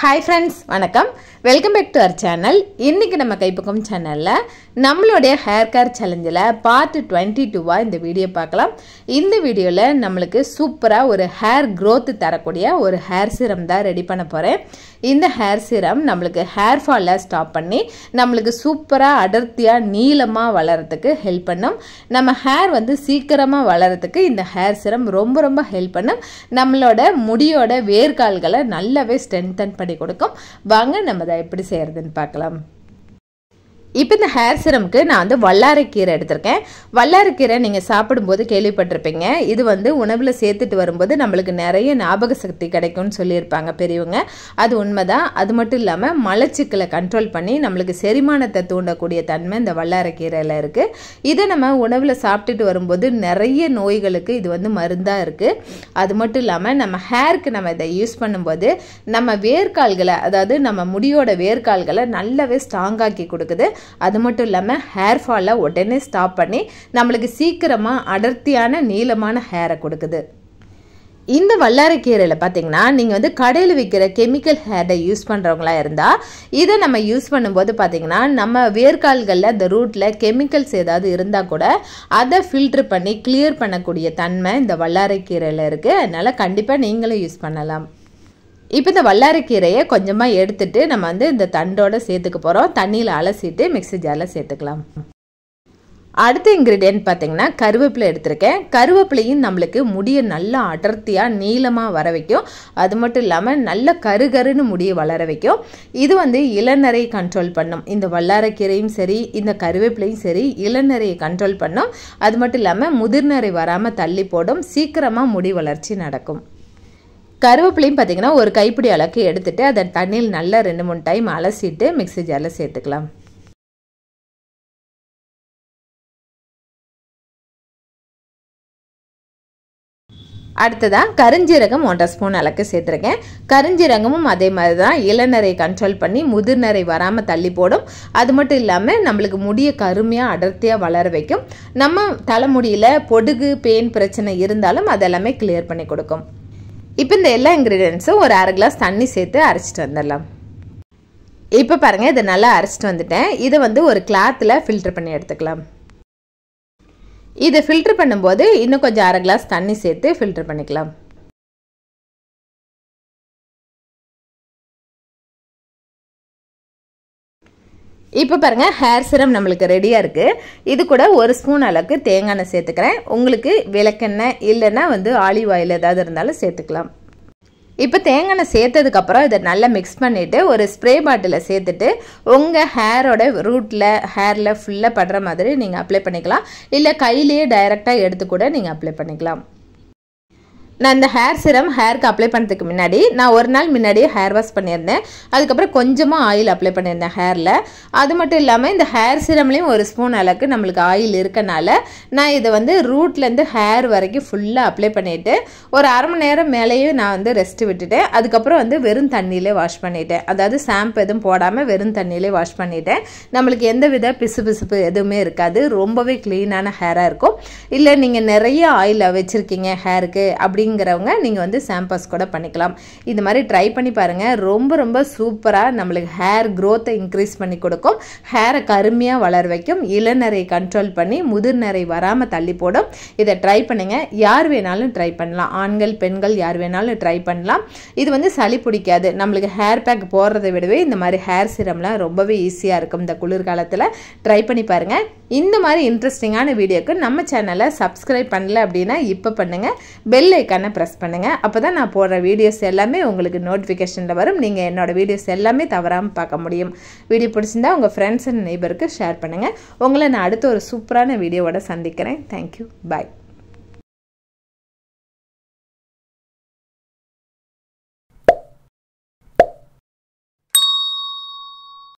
hi friends வணக்கம் welcome back to our channel இன்றைக்கி நம்ம கைப்பக்கம் சேனலில் நம்மளுடைய ஹேர் கேர் சேலஞ்சில் பார்ட் டுவெண்ட்டி டூவாக இந்த வீடியோ பார்க்கலாம் இந்த வீடியோவில் நம்மளுக்கு சூப்பராக ஒரு ஹேர் க்ரோத் தரக்கூடிய ஒரு ஹேர் சீரம் தான் ரெடி பண்ண போகிறேன் இந்த ஹேர் சீரம் நம்மளுக்கு ஹேர் ஃபாலில் ஸ்டாப் பண்ணி நம்மளுக்கு சூப்பராக அடர்த்தியாக நீளமாக வளரத்துக்கு ஹெல்ப் பண்ணும் நம்ம ஹேர் வந்து சீக்கிரமாக வளரத்துக்கு இந்த ஹேர் சீரம் ரொம்ப ரொம்ப ஹெல்ப் பண்ணும் நம்மளோட முடியோட வேர்கால்களை நல்லாவே ஸ்ட்ரென்தன் பண்ணி கொடுக்கும் வாங்க நம்ம அதை எப்படி செய்கிறதுன்னு பார்க்கலாம் இப்போ இந்த ஹேர் சிரமுக்கு நான் வந்து வல்லாரக்கீரை எடுத்திருக்கேன் வல்லாரக்கீரை நீங்கள் சாப்பிடும்போது கேள்விப்பட்டிருப்பீங்க இது வந்து உணவில் சேர்த்துட்டு வரும்போது நம்மளுக்கு நிறைய ஞாபக சக்தி கிடைக்கும்னு சொல்லியிருப்பாங்க பெரியவங்க அது உண்மைதான் அது மட்டும் இல்லாமல் மலச்சிக்கலை கண்ட்ரோல் பண்ணி நம்மளுக்கு செரிமானத்தை தூண்டக்கூடிய தன்மை இந்த வல்லாரக்கீரையில் இருக்குது இதை நம்ம உணவில் சாப்பிட்டுட்டு வரும்போது நிறைய நோய்களுக்கு இது வந்து மருந்தாக இருக்குது அது மட்டும் இல்லாமல் நம்ம ஹேருக்கு நம்ம இதை யூஸ் பண்ணும்போது நம்ம வேர்க்கால்களை அதாவது நம்ம முடியோட வேர்க்கால்களை நல்லாவே ஸ்ட்ராங்காக்கி கொடுக்குது அது மட்டும் இல்லாமல் ஹேர் ஃபாலை உடனே ஸ்டாப் பண்ணி நம்மளுக்கு சீக்கிரமாக அடர்த்தியான நீளமான ஹேரை கொடுக்குது இந்த வல்லாரக்கீரையில் பார்த்தீங்கன்னா நீங்கள் வந்து கடையில் விற்கிற கெமிக்கல் ஹேரை யூஸ் பண்ணுறவங்களா இருந்தால் இதை நம்ம யூஸ் பண்ணும்போது பார்த்தீங்கன்னா நம்ம வேர்க்கால்களில் இந்த ரூட்டில் கெமிக்கல்ஸ் ஏதாவது இருந்தால் கூட அதை ஃபில்ட்ரு பண்ணி கிளியர் பண்ணக்கூடிய தன்மை இந்த வல்லாரக்கீரையில் இருக்குது அதனால் கண்டிப்பாக நீங்களும் யூஸ் பண்ணலாம் இப்போ இந்த வல்லாரக்கீரையை கொஞ்சமாக எடுத்துட்டு நம்ம வந்து இந்த தண்டோடு சேர்த்துக்க போகிறோம் தண்ணியில் அலசிட்டு மிக்ஸி ஜாரில் சேர்த்துக்கலாம் அடுத்த இன்க்ரீடியன்ட் பார்த்திங்கன்னா கருவேப்பிலை எடுத்திருக்கேன் கருவேப்பிலையும் நம்மளுக்கு முடியை நல்லா அடர்த்தியாக நீளமாக வர வைக்கும் அது மட்டும் இல்லாமல் நல்ல கருகருன்னு முடியை வளர வைக்கும் இது வந்து இளநரை கண்ட்ரோல் பண்ணும் இந்த வல்லாரக்கீரையும் சரி இந்த கருவேப்பிலையும் சரி இளநரையை கண்ட்ரோல் பண்ணும் அது மட்டும் இல்லாமல் முதிர்நரை வராமல் தள்ளி போடும் சீக்கிரமாக முடி வளர்ச்சி நடக்கும் கருவேப்பிலையும் பார்த்திங்கன்னா ஒரு கைப்பிடி அளவுக்கு எடுத்துகிட்டு அதை தண்ணியில் நல்லா ரெண்டு மூணு டைம் அலசிட்டு மிக்ஸி ஜாரில் சேர்த்துக்கலாம் அடுத்ததாக கருஞ்சீரகம் ஒன்றரை ஸ்பூன் அளவுக்கு சேர்த்துருக்கேன் கருஞ்சீரகமும் அதே மாதிரி தான் இளநரை கண்ட்ரோல் பண்ணி முதிர்நரை வராமல் தள்ளி போடும் அது மட்டும் இல்லாமல் நம்மளுக்கு முடியை கருமையாக அடர்த்தியாக வளர வைக்கும் நம்ம தலைமுடியில் பொடுகு பெயின் பிரச்சனை இருந்தாலும் அதெல்லாமே கிளியர் பண்ணி கொடுக்கும் இப்போ இந்த எல்லா இன்க்ரீடியன்ஸும் ஒரு அரை கிளாஸ் தண்ணி சேர்த்து அரைச்சிட்டு வந்துடலாம் இப்போ பாருங்கள் இதை நல்லா அரைச்சிட்டு வந்துட்டேன் இதை வந்து ஒரு கிளாத்தில் ஃபில்ட்ரு பண்ணி எடுத்துக்கலாம் இதை ஃபில்ட்ரு பண்ணும்போது இன்னும் கொஞ்சம் அரை கிளாஸ் தண்ணி சேர்த்து ஃபில்ட்ரு பண்ணிக்கலாம் இப்போ பாருங்கள் ஹேர் சிரம் நம்மளுக்கு ரெடியாக இருக்குது இது கூட ஒரு ஸ்பூன் அளவுக்கு தேங்காய் எண்ணெய் சேர்த்துக்கிறேன் உங்களுக்கு விளக்கெண்ணெய் இல்லைன்னா வந்து ஆலிவ் ஆயில் ஏதாவது இருந்தாலும் சேர்த்துக்கலாம் இப்போ தேங்காய் சேர்த்ததுக்கப்புறம் இதை நல்லா மிக்ஸ் பண்ணிவிட்டு ஒரு ஸ்ப்ரே பாட்டிலில் சேர்த்துட்டு உங்கள் ஹேரோட ரூட்டில் ஹேரில் ஃபுல்லாக படுற மாதிரி நீங்கள் அப்ளை பண்ணிக்கலாம் இல்லை கையிலேயே டைரெக்டாக எடுத்து கூட நீங்கள் அப்ளை பண்ணிக்கலாம் நான் இந்த ஹேர் சிரம் ஹேருக்கு அப்ளை பண்ணுறதுக்கு முன்னாடி நான் ஒரு நாள் முன்னாடியே ஹேர் வாஷ் பண்ணியிருந்தேன் அதுக்கப்புறம் கொஞ்சமாக ஆயில் அப்ளை பண்ணியிருந்தேன் ஹேரில் அது மட்டும் இல்லாமல் இந்த ஹேர் சிரம்லேயும் ஒரு ஸ்பூன் அளவுக்கு நம்மளுக்கு ஆயில் இருக்கனால நான் இதை வந்து ரூட்லேருந்து ஹேர் வரைக்கும் ஃபுல்லாக அப்ளை பண்ணிவிட்டு ஒரு அரை மணி நேரம் மேலேயும் நான் வந்து ரெஸ்ட்டு விட்டுட்டேன் அதுக்கப்புறம் வந்து வெறும் தண்ணியிலே வாஷ் பண்ணிட்டேன் அதாவது ஷாம்பு எதுவும் போடாமல் வெறும் தண்ணியிலே வாஷ் பண்ணிட்டேன் நம்மளுக்கு எந்த வித பிசு பிசுப்பு எதுவுமே இருக்காது ரொம்பவே க்ளீனான ஹேராக இருக்கும் இல்லை நீங்கள் நிறைய ஆயில் வச்சுருக்கீங்க ஹேருக்கு அப்படி அப்படிங்கிறவங்க நீங்கள் வந்து சாம்பஸ் கூட பண்ணிக்கலாம் இது மாதிரி ட்ரை பண்ணி பாருங்கள் ரொம்ப ரொம்ப சூப்பராக நம்மளுக்கு ஹேர் க்ரோத்தை இன்க்ரீஸ் பண்ணி கொடுக்கும் ஹேரை கருமையாக வளர வைக்கும் இளநரை கண்ட்ரோல் பண்ணி முதிர்நரை வராமல் தள்ளி போடும் இதை ட்ரை பண்ணுங்கள் யார் வேணாலும் ட்ரை பண்ணலாம் ஆண்கள் பெண்கள் யார் வேணாலும் ட்ரை பண்ணலாம் இது வந்து சளி பிடிக்காது நம்மளுக்கு ஹேர் பேக் போடுறதை விடவே இந்த மாதிரி ஹேர் சிரம்லாம் ரொம்பவே ஈஸியாக இருக்கும் இந்த குளிர்காலத்தில் ட்ரை பண்ணி பாருங்கள் இந்த மாதிரி இன்ட்ரெஸ்டிங்கான வீடியோக்கு நம்ம சேனலை சப்ஸ்கிரைப் பண்ணல அப்படின்னா இப்போ பண்ணுங்கள் பெல் ஐக்கான் பெல்லைக்கான ப்ரெஸ் பண்ணுங்கள் அப்போ தான் நான் போடுற வீடியோஸ் எல்லாமே உங்களுக்கு நோட்டிஃபிகேஷனில் வரும் நீங்கள் என்னோடய வீடியோஸ் எல்லாமே தவறாமல் பார்க்க முடியும் வீடியோ பிடிச்சிருந்தா உங்கள் ஃப்ரெண்ட்ஸ் அண்ட் நெய்பருக்கு ஷேர் பண்ணுங்கள் உங்களை நான் அடுத்த ஒரு சூப்பரான வீடியோவோட சந்திக்கிறேன் தேங்க்யூ பாய்